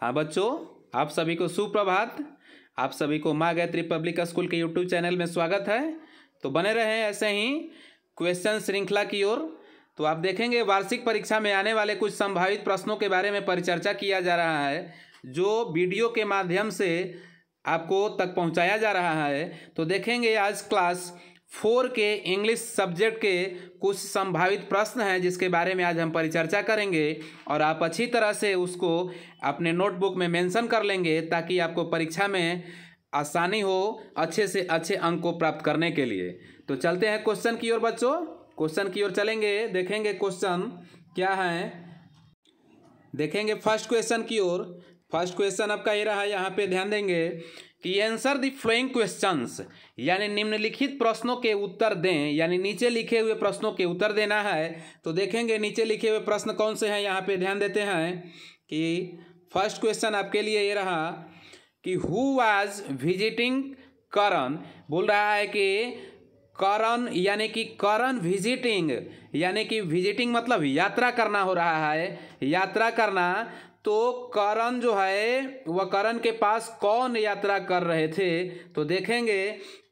हाँ बच्चों आप सभी को सुप्रभात आप सभी को माँ गायत्री पब्लिक स्कूल के यूट्यूब चैनल में स्वागत है तो बने रहें ऐसे ही क्वेश्चन श्रृंखला की ओर तो आप देखेंगे वार्षिक परीक्षा में आने वाले कुछ संभावित प्रश्नों के बारे में परिचर्चा किया जा रहा है जो वीडियो के माध्यम से आपको तक पहुंचाया जा रहा है तो देखेंगे आज क्लास फोर के इंग्लिश सब्जेक्ट के कुछ संभावित प्रश्न हैं जिसके बारे में आज हम परिचर्चा करेंगे और आप अच्छी तरह से उसको अपने नोटबुक में मेंशन कर लेंगे ताकि आपको परीक्षा में आसानी हो अच्छे से अच्छे अंक को प्राप्त करने के लिए तो चलते हैं क्वेश्चन की ओर बच्चों क्वेश्चन की ओर चलेंगे देखेंगे क्वेश्चन क्या है देखेंगे फर्स्ट क्वेश्चन की ओर फर्स्ट क्वेश्चन आपका ये रहा यहाँ पे ध्यान देंगे कि एंसर द फ्लोइंग क्वेश्चंस यानी निम्नलिखित प्रश्नों के उत्तर दें यानी नीचे लिखे हुए प्रश्नों के उत्तर देना है तो देखेंगे नीचे लिखे हुए प्रश्न कौन से हैं यहाँ पे ध्यान देते हैं कि फर्स्ट क्वेश्चन आपके लिए ये रहा कि हु वाज विजिटिंग करण बोल रहा है कि करण यानी कि करण विजिटिंग यानी कि विजिटिंग मतलब यात्रा करना हो रहा है यात्रा करना तो करण जो है वह करण के पास कौन यात्रा कर रहे थे तो देखेंगे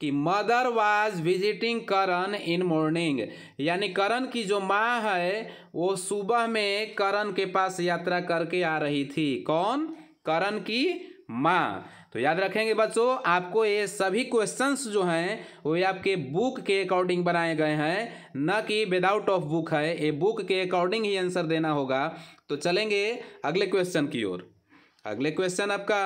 कि mother was visiting Karan in morning यानी करण की जो माँ है वो सुबह में करण के पास यात्रा करके आ रही थी कौन करण की माँ तो याद रखेंगे बच्चों आपको ये सभी क्वेश्चंस जो हैं वो आपके बुक के अकॉर्डिंग बनाए गए हैं न कि विदाउट ऑफ बुक है ये बुक के अकॉर्डिंग ही आंसर देना होगा तो चलेंगे अगले क्वेश्चन की ओर अगले क्वेश्चन आपका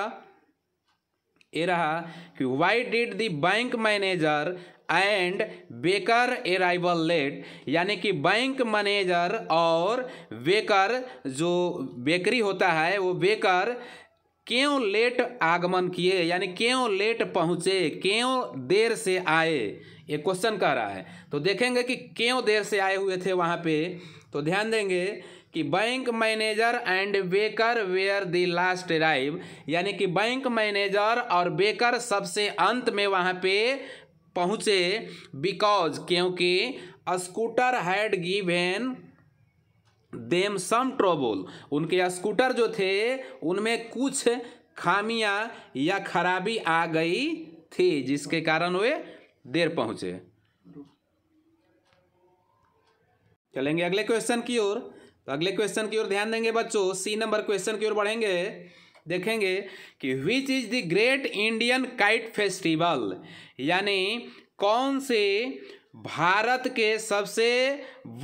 ये रहा कि why did the bank manager and baker arrival late यानी कि बैंक मैनेजर और बेकर जो बेकरी होता है वो बेकर क्यों लेट आगमन किए यानी क्यों लेट पहुँचे क्यों देर से आए ये क्वेश्चन कह रहा है तो देखेंगे कि क्यों देर से आए हुए थे वहाँ पे तो ध्यान देंगे कि bank manager and baker were the last arrive यानी कि बैंक मैनेजर और बेकर सबसे अंत में वहाँ पे पहुँचे बिकॉज क्योंकि scooter had given them some trouble उनके स्कूटर जो थे उनमें कुछ खामियां या खराबी आ गई थी जिसके कारण वे देर पहुंचे चलेंगे अगले क्वेश्चन की ओर तो अगले क्वेश्चन की ओर ध्यान देंगे बच्चों सी नंबर क्वेश्चन की ओर बढ़ेंगे देखेंगे कि which is the great Indian kite festival यानी कौन से भारत के सबसे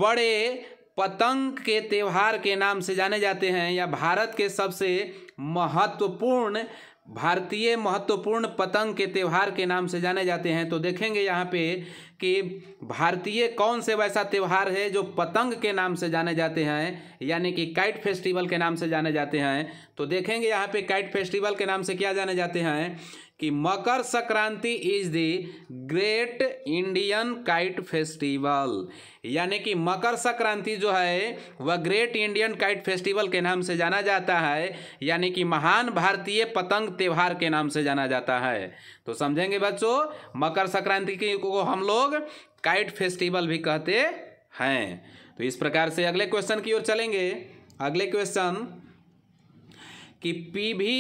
बड़े पतंग के त्यौहार के नाम से जाने जाते हैं या भारत के सबसे महत्वपूर्ण भारतीय महत्वपूर्ण पतंग के त्यौहार के नाम से जाने जाते हैं तो देखेंगे यहाँ पे कि भारतीय कौन से वैसा त्यौहार है जो पतंग के नाम से जाने जाते हैं यानी कि काइट फेस्टिवल के नाम से जाने जाते हैं तो देखेंगे यहाँ पे काइट फेस्टिवल के नाम से क्या जाने जाते हैं कि Makar Sankranti is the great Indian kite festival यानी कि मकर संक्रांति जो है वह ग्रेट इंडियन काइट फेस्टिवल के नाम से जाना जाता है यानी कि महान भारतीय पतंग त्यौहार के नाम से जाना जाता है तो समझेंगे बच्चों मकर संक्रांति को हम लोग काइट फेस्टिवल भी कहते हैं तो इस प्रकार से अगले क्वेश्चन की ओर चलेंगे अगले क्वेश्चन कि पी भी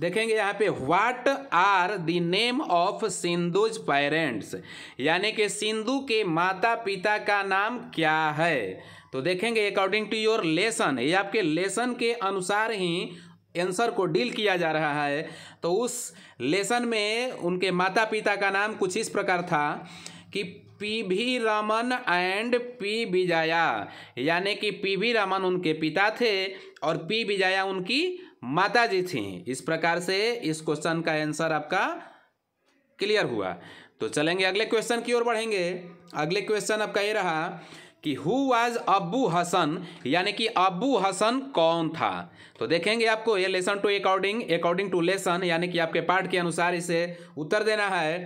देखेंगे यहाँ पे what are the name of Sindhu's parents यानी कि सिंधु के माता पिता का नाम क्या है तो देखेंगे अकॉर्डिंग टू योर लेसन ये आपके लेसन के अनुसार ही आंसर को डील किया जा रहा है तो उस लेसन में उनके माता पिता का नाम कुछ इस प्रकार था कि P V Raman and P Vijaya यानी कि पी वी रमन उनके पिता थे और पी विजया उनकी माता जी थी इस प्रकार से इस क्वेश्चन का आंसर आपका क्लियर हुआ तो चलेंगे अगले क्वेश्चन की ओर बढ़ेंगे अगले क्वेश्चन आपका ये रहा कि हु वाज अबू हसन यानी कि अबू हसन कौन था तो देखेंगे आपको ये lesson two according according to lesson यानी कि आपके पार्ट के अनुसार इसे उत्तर देना है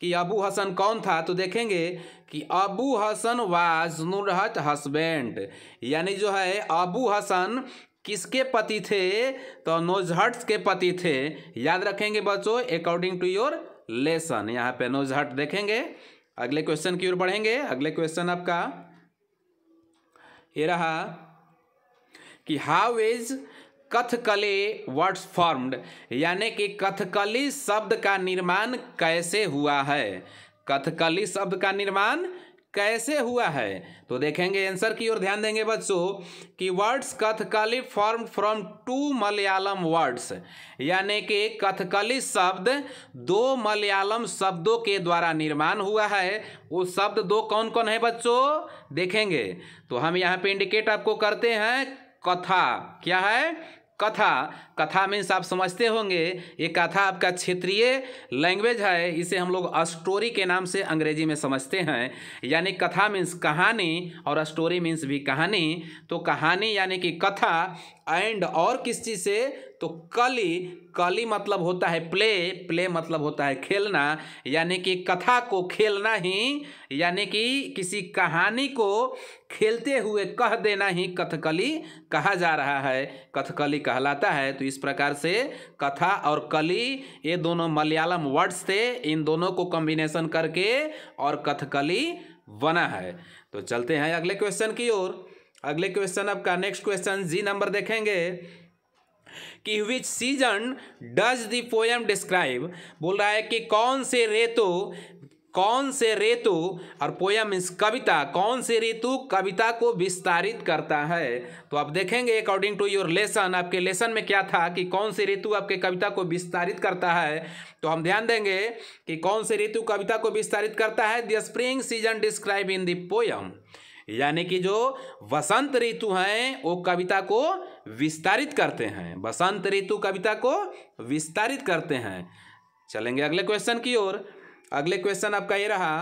कि अबू हसन कौन था तो देखेंगे कि अबू हसन वाज नूरहत हसबेंड यानी जो है अबू हसन किसके पति थे तो नोजहट्स के पति थे याद रखेंगे बच्चों अकॉर्डिंग टू योर लेसन यहाँ पे नोजहट देखेंगे अगले क्वेश्चन की ओर बढ़ेंगे अगले क्वेश्चन आपका ये रहा कि how is Kathakali words formed यानी कि कथकली शब्द का निर्माण कैसे हुआ है कथकली शब्द का निर्माण कैसे हुआ है तो देखेंगे आंसर की ओर ध्यान देंगे बच्चों कि words Kathakali form from two Malayalam words यानी कि कथकली शब्द दो मलयालम शब्दों के द्वारा निर्माण हुआ है वो शब्द दो कौन कौन है बच्चों देखेंगे तो हम यहाँ पे इंडिकेट आपको करते हैं कथा क्या है कथा कथा मीन्स आप समझते होंगे ये कथा आपका क्षेत्रीय लैंग्वेज है इसे हम लोग स्टोरी के नाम से अंग्रेजी में समझते हैं यानी कथा मीन्स कहानी और स्टोरी मीन्स भी कहानी तो कहानी यानी कि कथा एंड और किस चीज़ से तो कली कली मतलब होता है प्ले प्ले मतलब होता है खेलना यानी कि कथा को खेलना ही यानी कि किसी कहानी को खेलते हुए कह देना ही कथकली कहा जा रहा है कथकली कहलाता है तो इस प्रकार से कथा और कली ये दोनों मलयालम वर्ड्स थे इन दोनों को कॉम्बिनेशन करके और कथकली बना है तो चलते हैं अगले क्वेश्चन की ओर अगले क्वेश्चन आपका नेक्स्ट क्वेश्चन जी नंबर देखेंगे कि which season does the poem describe बोल रहा है कि कौन से रेतु कौन से रेतु और पोयम इस कविता कौन से ऋतु कविता को विस्तारित करता है तो आप देखेंगे अकॉर्डिंग टू योर लेसन आपके लेसन में क्या था कि कौन से ऋतु आपके कविता को विस्तारित करता है तो हम ध्यान देंगे कि कौन से ऋतु कविता को विस्तारित करता है the spring season describe in the poem यानी कि जो वसंत ऋतु हैं वो कविता को विस्तारित करते हैं वसंत ऋतु कविता को विस्तारित करते हैं चलेंगे अगले क्वेश्चन की ओर अगले क्वेश्चन आपका ये रहा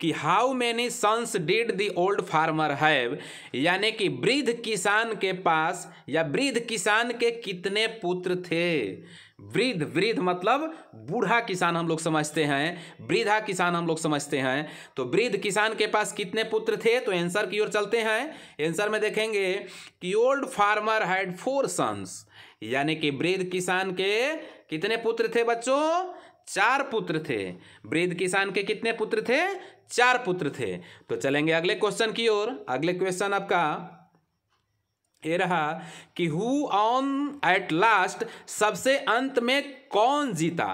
कि how many sons did the old farmer have यानी कि वृद्ध किसान के पास या वृद्ध किसान के कितने पुत्र थे वृद्ध वृद्ध मतलब बूढ़ा किसान हम लोग समझते हैं वृद्धा किसान हम लोग समझते हैं तो वृद्ध किसान के पास कितने पुत्र थे तो आंसर की ओर चलते हैं आंसर में देखेंगे कि old farmer had four sons यानी कि वृद्ध किसान के कितने पुत्र थे बच्चों चार पुत्र थे वृद्ध किसान के कितने पुत्र थे चार पुत्र थे तो चलेंगे अगले क्वेश्चन की ओर अगले क्वेश्चन आपका ये रहा कि हु ऑन एट लास्ट सबसे अंत में कौन जीता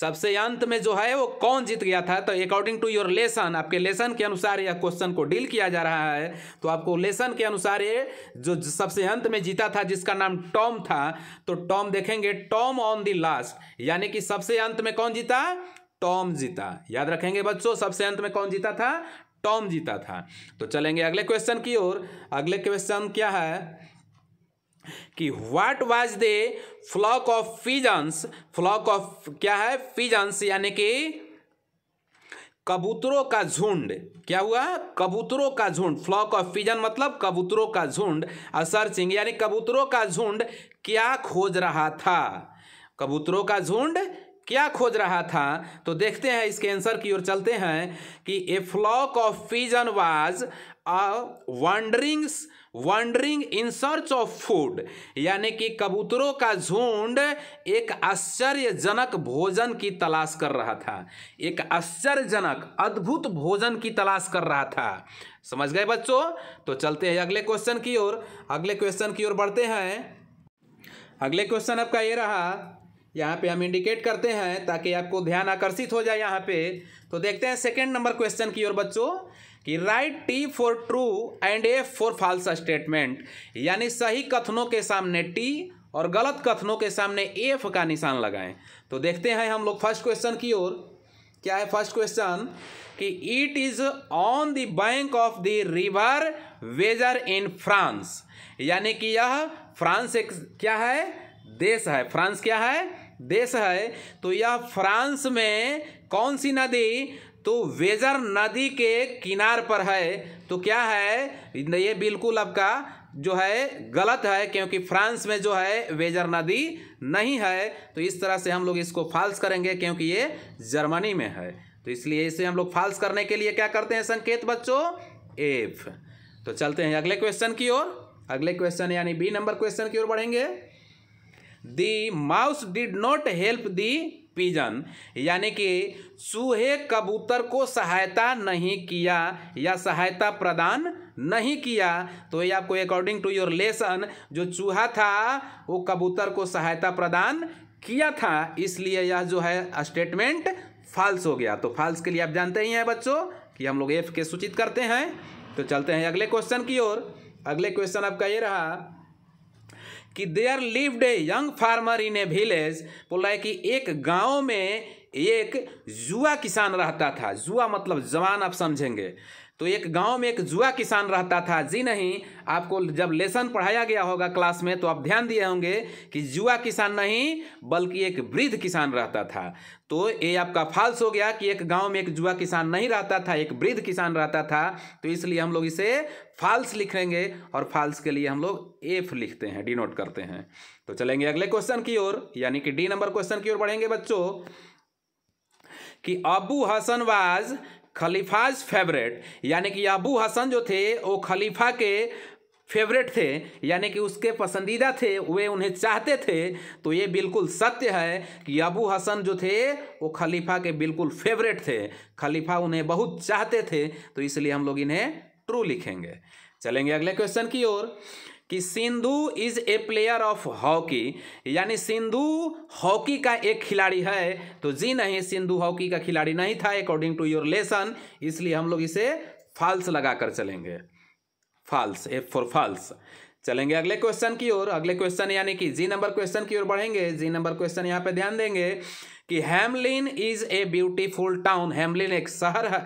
सबसे अंत में जो है वो कौन जीत गया था तो अकॉर्डिंग टू योर लेसन आपके लेसन के अनुसार यह क्वेश्चन को डील किया जा रहा है तो आपको लेसन के अनुसार ये जो सबसे अंत में जीता था जिसका नाम टॉम था तो टॉम देखेंगे टॉम ऑन द लास्ट यानी कि सबसे अंत में कौन जीता टॉम जीता याद रखेंगे बच्चों सबसे अंत में कौन जीता था टॉम जीता था तो चलेंगे अगले क्वेश्चन की ओर अगले क्वेश्चन क्या है कि what was the flock of pheasants flock of क्या है फीजंस यानी कि कबूतरों का झुंड क्या हुआ कबूतरों का झुंड फ्लॉक ऑफ फिजन मतलब कबूतरों का झुंड सर्चिंग यानी कबूतरों का झुंड क्या खोज रहा था कबूतरों का झुंड क्या खोज रहा था तो देखते हैं इसके आंसर की ओर चलते हैं कि a flock of pigeon was wanderings wandering in search of food यानी कि कबूतरों का झुंड एक आश्चर्यजनक भोजन की तलाश कर रहा था एक आश्चर्यजनक अद्भुत भोजन की तलाश कर रहा था समझ गए बच्चों तो चलते हैं अगले क्वेश्चन की ओर अगले क्वेश्चन की ओर बढ़ते हैं अगले क्वेश्चन आपका ये रहा यहाँ पे हम इंडिकेट करते हैं ताकि आपको ध्यान आकर्षित हो जाए यहाँ पे तो देखते हैं सेकेंड नंबर क्वेश्चन की ओर बच्चों कि write T for true and F for false statement यानी सही कथनों के सामने टी और गलत कथनों के सामने एफ का निशान लगाएं तो देखते हैं हम लोग फर्स्ट क्वेश्चन की ओर क्या है फर्स्ट क्वेश्चन कि it is on the bank of the river Weser in France यानी कि यह फ्रांस एक क्या है देश है फ्रांस क्या है देश है तो यह फ्रांस में कौन सी नदी तो वेजर नदी के किनार पर है तो क्या है ये बिल्कुल आपका जो है गलत है क्योंकि फ्रांस में जो है वेजर नदी नहीं है तो इस तरह से हम लोग इसको फाल्स करेंगे क्योंकि ये जर्मनी में है तो इसलिए इसे हम लोग फाल्स करने के लिए क्या करते हैं संकेत बच्चों एफ तो चलते हैं अगले क्वेश्चन की ओर अगले क्वेश्चन यानी बी नंबर क्वेश्चन की ओर बढ़ेंगे the mouse did not help the pigeon यानी कि चूहे कबूतर को सहायता नहीं किया या सहायता प्रदान नहीं किया तो ये आपको अकॉर्डिंग टू योर लेसन जो चूहा था वो कबूतर को सहायता प्रदान किया था इसलिए यह जो है स्टेटमेंट फाल्स हो गया तो फाल्स के लिए आप जानते ही हैं बच्चों कि हम लोग एफ के सूचित करते हैं तो चलते हैं अगले क्वेश्चन की ओर अगले क्वेश्चन आपका ये रहा कि there lived a young farmer in a village बोला है कि एक गांव में एक जुआ किसान रहता था जुआ मतलब जवान आप समझेंगे तो एक गांव में एक जुआ किसान रहता था जी नहीं आपको जब लेसन पढ़ाया गया होगा क्लास में तो आप ध्यान दिए होंगे कि जुआ किसान नहीं बल्कि एक वृद्ध किसान रहता था तो ये आपका फाल्स हो गया कि एक गांव में एक जुआ किसान नहीं रहता था एक वृद्ध किसान रहता था तो इसलिए हम लोग इसे फाल्स लिखेंगे और फाल्स के लिए हम लोग एफ लिखते हैं डिनोट करते हैं तो चलेंगे अगले क्वेश्चन की ओर यानी कि डी नंबर क्वेश्चन की ओर बढ़ेंगे बच्चों कि Abu Hasan was caliph's favourite यानी कि अबू हसन जो थे वो खलीफा के फेवरेट थे यानी कि उसके पसंदीदा थे वे उन्हें चाहते थे तो ये बिल्कुल सत्य है कि अबू हसन जो थे वो खलीफा के बिल्कुल फेवरेट थे खलीफा उन्हें बहुत चाहते थे तो इसलिए हम लोग इन्हें ट्रू लिखेंगे चलेंगे अगले क्वेश्चन की ओर कि Sindhu is a player of hockey यानी सिंधु हॉकी का एक खिलाड़ी है तो जी नहीं सिंधु हॉकी का खिलाड़ी नहीं था अकॉर्डिंग टू योर लेसन इसलिए हम लोग इसे फाल्स लगाकर चलेंगे फाल्स एफ फॉर फाल्स चलेंगे अगले क्वेश्चन की ओर अगले क्वेश्चन यानी कि जी नंबर क्वेश्चन की ओर बढ़ेंगे जी नंबर क्वेश्चन यहाँ पे ध्यान देंगे कि Hamelin is a beautiful town Hamelin एक शहर है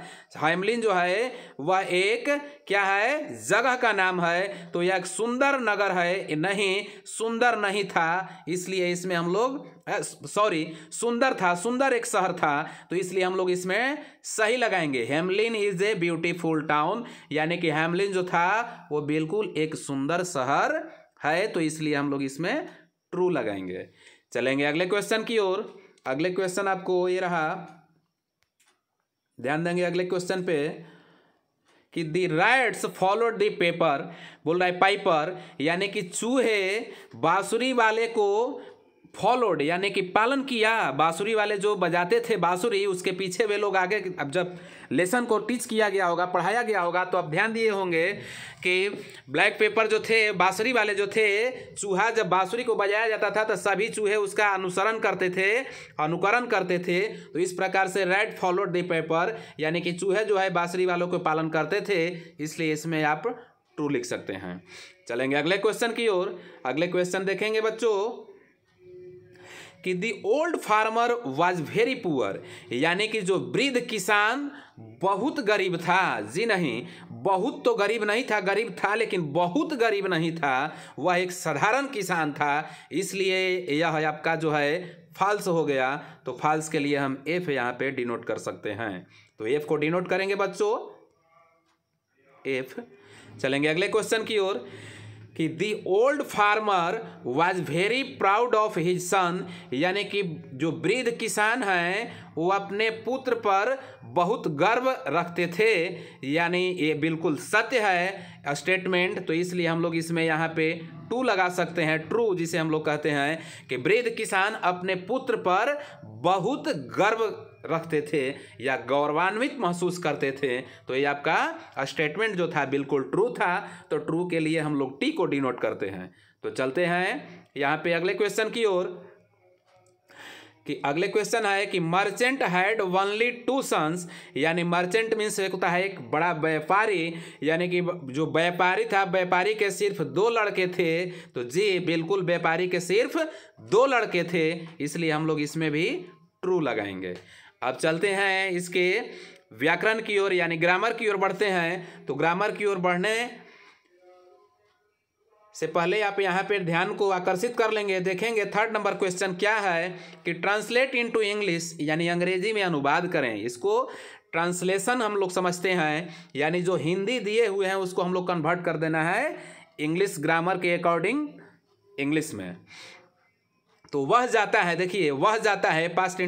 हेमलिन जो है वह एक क्या है जगह का नाम है तो यह एक सुंदर नगर है नहीं सुंदर नहीं था इसलिए इसमें हम लोग सॉरी सुंदर था सुंदर एक शहर था तो इसलिए हम लोग इसमें सही लगाएंगे Hamelin is a beautiful town यानी कि हेमलिन जो था वो बिल्कुल एक सुंदर शहर है तो इसलिए हम लोग इसमें ट्रू लगाएंगे चलेंगे अगले क्वेश्चन की ओर अगले क्वेश्चन आपको ये रहा ध्यान देंगे अगले क्वेश्चन पे कि the rats followed the piper बोल रहा है पाइपर यानी कि चूहे बांसुरी वाले को फॉलोड यानी कि पालन किया बाँसुरी वाले जो बजाते थे बाँसुरी उसके पीछे वे लोग आगे अब जब लेसन को टीच किया गया होगा पढ़ाया गया होगा तो अब ध्यान दिए होंगे कि ब्लैक पेपर जो थे बाँसुरी वाले जो थे चूहा जब बाँसुरी को बजाया जाता था तो सभी चूहे उसका अनुसरण करते थे अनुकरण करते थे तो इस प्रकार से रेड फॉलोड द पेपर यानी कि चूहे जो है बाँसुरी वालों को पालन करते थे इसलिए इसमें आप ट्रू लिख सकते हैं चलेंगे अगले क्वेश्चन की ओर अगले क्वेश्चन देखेंगे बच्चों कि the old farmer was very poor यानी कि जो वृद्ध किसान बहुत गरीब था जी नहीं बहुत तो गरीब नहीं था गरीब था लेकिन बहुत गरीब नहीं था वह एक साधारण किसान था इसलिए यह आपका जो है फॉल्स हो गया तो फॉल्स के लिए हम एफ यहाँ पे डिनोट कर सकते हैं तो एफ को डिनोट करेंगे बच्चों एफ चलेंगे अगले क्वेश्चन की ओर कि the old farmer was very proud of his son यानी कि जो वृद्ध किसान हैं वो अपने पुत्र पर बहुत गर्व रखते थे यानी ये बिल्कुल सत्य है स्टेटमेंट तो इसलिए हम लोग इसमें यहाँ पे टू लगा सकते हैं ट्रू जिसे हम लोग कहते हैं कि वृद्ध किसान अपने पुत्र पर बहुत गर्व रखते थे या गौरवान्वित महसूस करते थे तो ये आपका स्टेटमेंट जो था बिल्कुल ट्रू था तो ट्रू के लिए हम लोग टी को डिनोट करते हैं तो चलते हैं यहाँ पे अगले क्वेश्चन की ओर कि अगले क्वेश्चन है कि merchant had only two sons यानी मर्चेंट मीन्स एक होता है एक बड़ा व्यापारी यानी कि जो व्यापारी था व्यापारी के सिर्फ दो लड़के थे तो जी बिल्कुल व्यापारी के सिर्फ दो लड़के थे इसलिए हम लोग इसमें भी ट्रू लगाएंगे अब चलते हैं इसके व्याकरण की ओर यानी ग्रामर की ओर बढ़ते हैं तो ग्रामर की ओर बढ़ने से पहले आप यहाँ पर ध्यान को आकर्षित कर लेंगे देखेंगे थर्ड नंबर क्वेश्चन क्या है कि ट्रांसलेट इनटू इंग्लिश यानी अंग्रेजी में अनुवाद करें इसको ट्रांसलेशन हम लोग समझते हैं यानी जो हिंदी दिए हुए हैं उसको हम लोग कन्वर्ट कर देना है इंग्लिश ग्रामर के अकॉर्डिंग इंग्लिश में तो वह जाता है देखिए वह जाता है पास्ट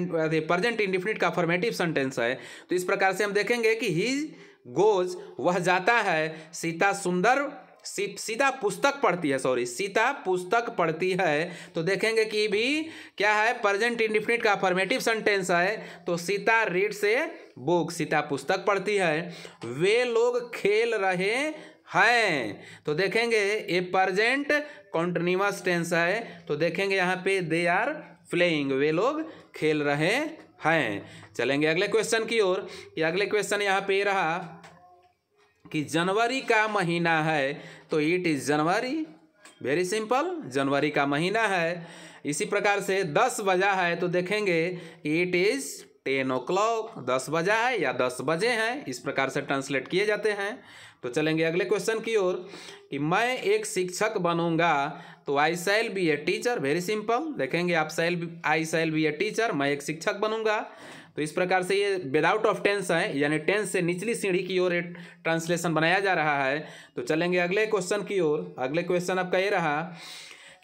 प्रजेंट इंडिफिनिट का फॉर्मेटिव सेंटेंस है तो इस प्रकार से हम देखेंगे कि ही गोज वह जाता है सीता सुंदर सी, सीता पुस्तक पढ़ती है सॉरी सीता पुस्तक पढ़ती है तो देखेंगे कि भी क्या है प्रजेंट इंडिफिनिट का फॉर्मेटिव सेंटेंस है तो सीता रीड से बुक सीता पुस्तक पढ़ती है वे लोग खेल रहे हैं तो देखेंगे ये प्रजेंट कॉन्टिन्यूस टेंस है तो देखेंगे यहाँ पे दे आर प्लेइंग वे लोग खेल रहे हैं चलेंगे अगले क्वेश्चन की ओर अगले क्वेश्चन यहाँ पे रहा कि जनवरी का महीना है तो it is January very simple जनवरी का महीना है इसी प्रकार से दस बजा है तो देखेंगे it is ten o'clock दस बजा है या दस बजे हैं इस प्रकार से ट्रांसलेट किए जाते हैं तो चलेंगे अगले क्वेश्चन की ओर कि मैं एक शिक्षक बनूंगा तो I shall be a teacher very simple देखेंगे आप shall I shall be a teacher मैं एक शिक्षक बनूंगा तो इस प्रकार से ये विदाउट ऑफ टेंस है यानी टेंस से निचली सीढ़ी की ओर ट्रांसलेशन बनाया जा रहा है तो चलेंगे अगले क्वेश्चन की ओर अगले क्वेश्चन आपका ये रहा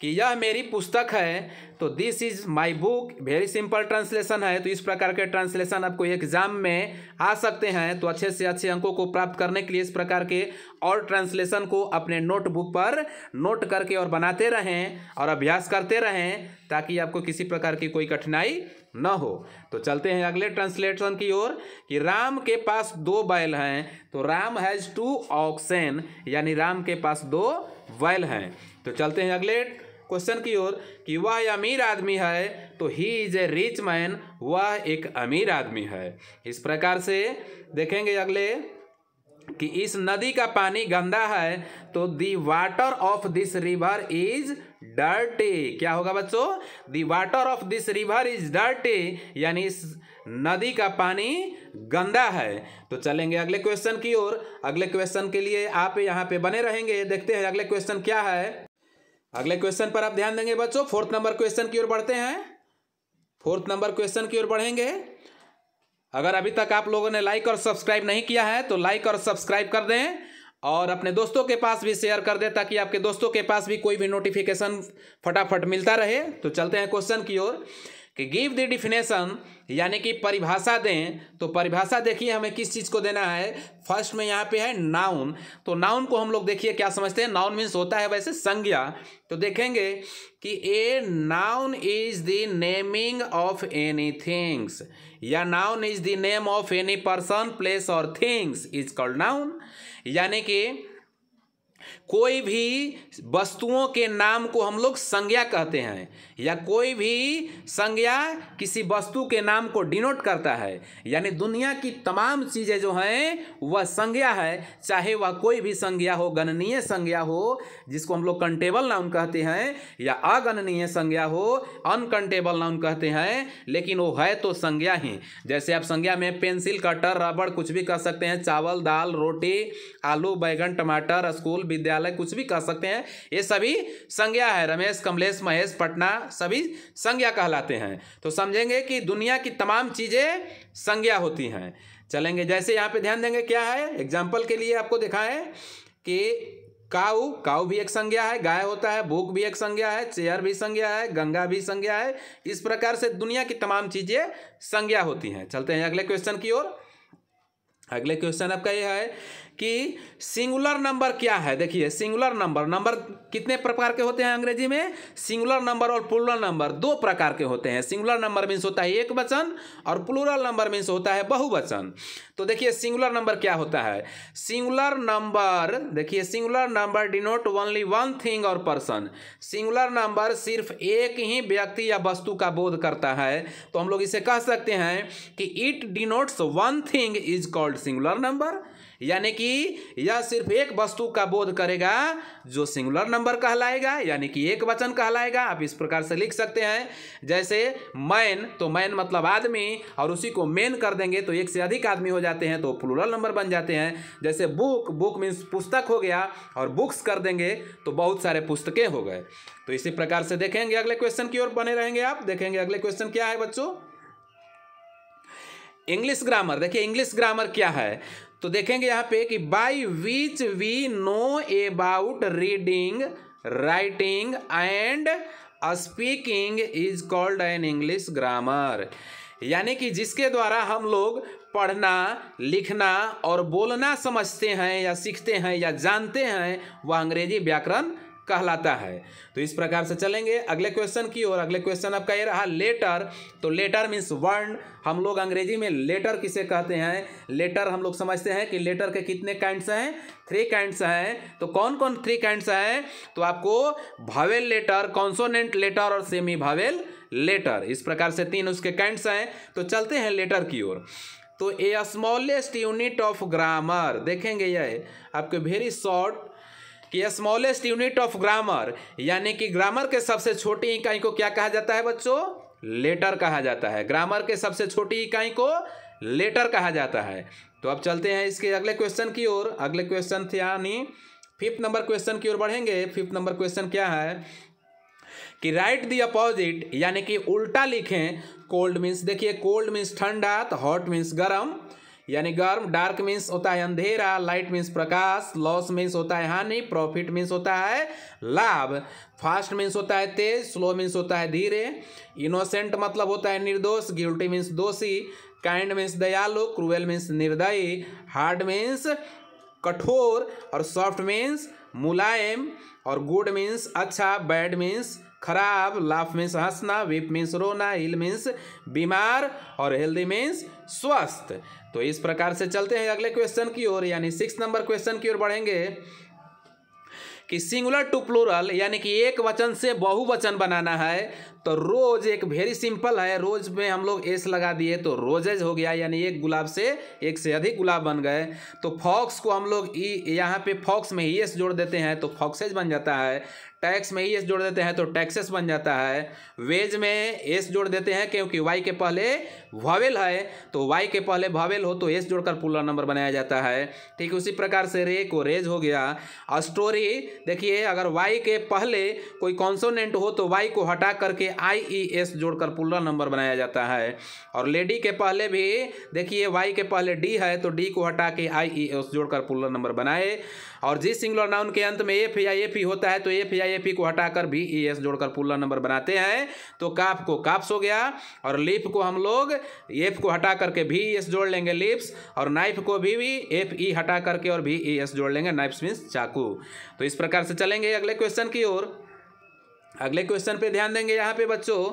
कि यह मेरी पुस्तक है तो this is my book very simple translation है तो इस प्रकार के ट्रांसलेशन आपको एग्जाम में आ सकते हैं तो अच्छे से अच्छे अंकों को प्राप्त करने के लिए इस प्रकार के और ट्रांसलेशन को अपने नोटबुक पर नोट करके और बनाते रहें और अभ्यास करते रहें ताकि आपको किसी प्रकार की कोई कठिनाई न हो तो चलते हैं अगले ट्रांसलेशन की ओर कि राम के पास दो बैल हैं तो राम हैज़ टू ऑक्सेन यानी राम के पास दो बैल हैं तो चलते हैं अगले क्वेश्चन की ओर कि वह अमीर आदमी है तो he is a rich man वह एक अमीर आदमी है इस प्रकार से देखेंगे अगले कि इस नदी का पानी गंदा है तो the water of this river is dirty क्या होगा बच्चों the water of this river is dirty यानी इस नदी का पानी गंदा है तो चलेंगे अगले क्वेश्चन की ओर अगले क्वेश्चन के लिए आप यहाँ पे बने रहेंगे देखते हैं अगले क्वेश्चन क्या है अगले क्वेश्चन पर आप ध्यान देंगे बच्चों फोर्थ नंबर क्वेश्चन की ओर बढ़ते हैं फोर्थ नंबर क्वेश्चन की ओर बढ़ेंगे अगर अभी तक आप लोगों ने लाइक और सब्सक्राइब नहीं किया है तो लाइक और सब्सक्राइब कर दें और अपने दोस्तों के पास भी शेयर कर दें ताकि आपके दोस्तों के पास भी कोई भी नोटिफिकेशन फटाफट मिलता रहे तो चलते हैं क्वेश्चन की ओर कि गिव द डिफिनेशन यानी कि परिभाषा दें तो परिभाषा देखिए हमें किस चीज़ को देना है फर्स्ट में यहाँ पे है नाउन तो नाउन को हम लोग देखिए क्या समझते हैं नाउन मीन्स होता है वैसे संज्ञा तो देखेंगे कि a noun is the naming of any things या noun is the name of any person place और थिंग्स इज कॉल्ड नाउन यानी कि कोई भी वस्तुओं के नाम को हम लोग संज्ञा कहते हैं या कोई भी संज्ञा किसी वस्तु के नाम को डिनोट करता है यानी दुनिया की तमाम चीज़ें जो हैं वह संज्ञा है चाहे वह कोई भी संज्ञा हो गणनीय संज्ञा हो जिसको हम लोग कंटेबल नाउन कहते हैं या अगणनीय संज्ञा हो अनकंटेबल नाउन कहते हैं लेकिन वो है तो संज्ञा ही जैसे आप संज्ञा में पेंसिल कटर रबड़ कुछ भी कह सकते हैं चावल दाल रोटी आलू बैगन टमाटर स्कूल विद्यालय विद्यालय कुछ भी कह सकते हैं ये सभी संज्ञा है रमेश कमलेश महेश पटना सभी संज्ञा कहलाते हैं तो समझेंगे कि दुनिया की तमाम चीज़ें संज्ञा होती हैं चलेंगे जैसे यहाँ पे ध्यान देंगे क्या है एग्जाम्पल के लिए आपको दिखाएं कि काऊ काऊ भी एक संज्ञा है गाय होता है भूख भी एक संज्ञा है चेयर भी संज्ञा है गंगा भी संज्ञा है इस प्रकार से दुनिया की तमाम चीज़ें संज्ञा होती हैं चलते हैं अगले क्वेश्चन की ओर अगले क्वेश्चन आपका यह है कि सिंगुलर नंबर क्या है देखिए सिंगुलर नंबर नंबर कितने प्रकार के होते हैं अंग्रेजी में सिंगुलर नंबर और प्लूरल नंबर दो प्रकार के होते हैं सिंगुलर नंबर मीन्स होता है एक वचन और प्लूरल नंबर मीन्स होता है बहुवचन तो देखिए सिंगुलर नंबर क्या होता है सिंगुलर नंबर देखिए singular number denote only one thing और पर्सन सिंगुलर नंबर सिर्फ एक ही व्यक्ति या वस्तु का बोध करता है तो हम लोग इसे कह सकते हैं कि it denotes one thing is called singular number यानी कि यह सिर्फ एक वस्तु का बोध करेगा जो सिंगुलर नंबर कहलाएगा यानी कि एक वचन कहलाएगा आप इस प्रकार से लिख सकते हैं जैसे मैन तो मैन मतलब आदमी और उसी को मेन कर देंगे तो एक से अधिक आदमी हो जाते हैं तो प्लूरल नंबर बन जाते हैं जैसे बुक बुक मीन्स पुस्तक हो गया और बुक्स कर देंगे तो बहुत सारे पुस्तकें हो गए तो इसी प्रकार से देखेंगे अगले क्वेश्चन की ओर बने रहेंगे आप देखेंगे अगले क्वेश्चन क्या है बच्चों इंग्लिश ग्रामर देखिए इंग्लिश ग्रामर क्या है तो देखेंगे यहाँ पे कि by which we know about reading writing and speaking is called an English grammar यानी कि जिसके द्वारा हम लोग पढ़ना लिखना और बोलना समझते हैं या सीखते हैं या जानते हैं वह अंग्रेजी व्याकरण कहलाता है तो इस प्रकार से चलेंगे अगले क्वेश्चन की ओर अगले क्वेश्चन आपका ये रहा लेटर तो लेटर मीन्स वर्ण हम लोग अंग्रेजी में लेटर किसे कहते हैं लेटर हम लोग समझते हैं कि लेटर के कितने काइंड्स हैं थ्री काइंड्स हैं तो कौन कौन थ्री काइंड्स हैं तो आपको भावेल लेटर कॉन्सोनेंट लेटर और सेमी भावेल लेटर इस प्रकार से तीन उसके काइंड्स हैं तो चलते हैं लेटर की ओर तो a smallest unit of grammar देखेंगे ये आपके वेरी शॉर्ट कि स्मॉलेस्ट यूनिट ऑफ ग्रामर यानी कि ग्रामर के सबसे छोटी इकाई को क्या कहा जाता है बच्चों लेटर कहा जाता है ग्रामर के सबसे छोटी इकाई को लेटर कहा जाता है तो अब चलते हैं इसके अगले क्वेश्चन की ओर अगले क्वेश्चन यानी फिफ्थ नंबर क्वेश्चन की ओर बढ़ेंगे फिफ्थ नंबर क्वेश्चन क्या है कि राइट दी अपोजिट यानी कि उल्टा लिखें कोल्ड मीन्स देखिए कोल्ड मीन्स ठंडा तो हॉट मीन्स गर्म यानी गर्म डार्क मीन्स होता है अंधेरा लाइट मीन्स प्रकाश लॉस मीन्स होता है हानि प्रॉफिट मीन्स होता है लाभ फास्ट मीन्स होता है तेज स्लो मीन्स होता है धीरे इनोसेंट मतलब होता है निर्दोष गिल्टी मीन्स दोषी काइंड मीन्स दयालु क्रूवेल मीन्स निर्दयी हार्ड मीन्स कठोर और सॉफ्ट मीन्स मुलायम और गुड मीन्स अच्छा बैड मीन्स खराब लाफ मीन्स हंसना वीप मीन्स रोना हिल मीन्स बीमार और हेल्दी मीन्स स्वस्थ तो इस प्रकार से चलते हैं अगले क्वेश्चन की ओर यानी सिक्स नंबर क्वेश्चन की ओर बढ़ेंगे कि सिंगुलर टू प्लूरल यानी कि एक वचन से बहुवचन बनाना है तो रोज एक वेरी सिंपल है रोज में हम लोग एस लगा दिए तो रोजेज हो गया यानी एक गुलाब से एक से अधिक गुलाब बन गए तो फॉक्स को हम लोग ई यहाँ पे फॉक्स में ई एस जोड़ देते हैं तो फॉक्सेज बन जाता है टैक्स में ई एस जोड़ देते हैं तो टैक्सेस बन जाता है वेज में एस जोड़ देते हैं क्योंकि वाई के पहले वावेल है तो वाई के पहले वावेल हो तो एस जोड़कर पूरा नंबर बनाया जाता है ठीक उसी प्रकार से रे को रेज हो गया स्टोरी देखिए अगर वाई के पहले कोई कॉन्सोनेंट हो तो वाई को हटा करके आई ई एस जोड़कर पुलर नंबर बनाया जाता है और लेडी के पहले भी देखिए वाई के पहले डी है तो डी को हटा के आई ई एस जोड़कर पुलर नंबर बनाए और जिस सिंगुलर नाउन के अंत में एफ या ए पी e होता है तो एफ या ए पी e को हटाकर भी ई e एस जोड़कर पुलर नंबर बनाते हैं तो काफ को काफ्स हो गया और लिप को हम लोग एफ को हटा करके भी ई एस जोड़ लेंगे लिप्स और नाइफ को भी, भी एफ ई हटा करके और भी ई एस जोड़ लेंगे नाइफ्स मीन्स चाकू तो इस प्रकार से चलेंगे अगले क्वेश्चन की ओर अगले क्वेश्चन पे ध्यान देंगे यहाँ पे बच्चों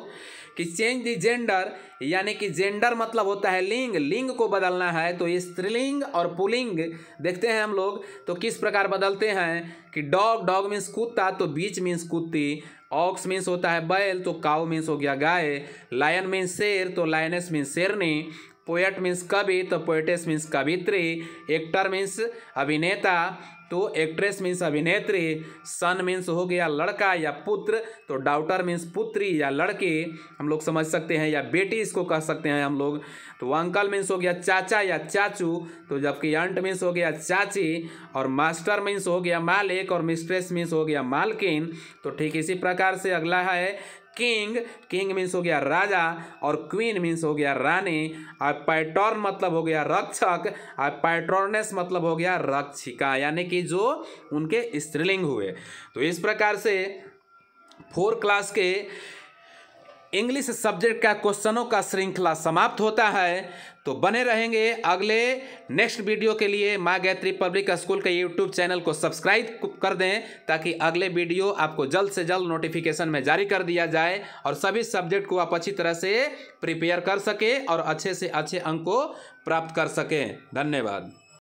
कि चेंज द जेंडर यानी कि जेंडर मतलब होता है लिंग लिंग को बदलना है तो ये स्त्रीलिंग और पुलिंग देखते हैं हम लोग तो किस प्रकार बदलते हैं कि डॉग डॉग मीन्स कुत्ता तो बीच मीन्स कुत्ती ऑक्स मीन्स होता है बैल तो काउ मीन्स हो गया गाय लायन मीन्स शेर तो लायनेस मीन्स शेरनी पोएट मीन्स कवि तो पोएटेस मीन्स कवित्री एक्टर मीन्स अभिनेता तो एक्ट्रेस मीन्स अभिनेत्री सन मीन्स हो गया लड़का या पुत्र तो डाउटर मीन्स पुत्री या लड़की हम लोग समझ सकते हैं या बेटी इसको कह सकते हैं हम लोग तो अंकल मीन्स हो गया चाचा या चाचू तो जबकि अंट मीन्स हो गया चाची और मास्टर मीन्स हो गया मालिक और मिस्ट्रेस मीन्स हो गया मालकिन तो ठीक इसी प्रकार से अगला है किंग किंग मीन्स हो गया राजा और क्वीन मीन्स हो गया रानी और पैटर्न मतलब हो गया रक्षक और पैटर्नेस मतलब हो गया रक्षिका यानी कि जो उनके स्त्रीलिंग हुए तो इस प्रकार से फोर क्लास के इंग्लिश सब्जेक्ट का क्वेश्चनों का श्रृंखला समाप्त होता है तो बने रहेंगे अगले नेक्स्ट वीडियो के लिए माँ गायत्री पब्लिक स्कूल के यूट्यूब चैनल को सब्सक्राइब कर दें ताकि अगले वीडियो आपको जल्द से जल्द नोटिफिकेशन में जारी कर दिया जाए और सभी सब्जेक्ट को आप अच्छी तरह से प्रिपेयर कर सकें और अच्छे से अच्छे अंक को प्राप्त कर सकें धन्यवाद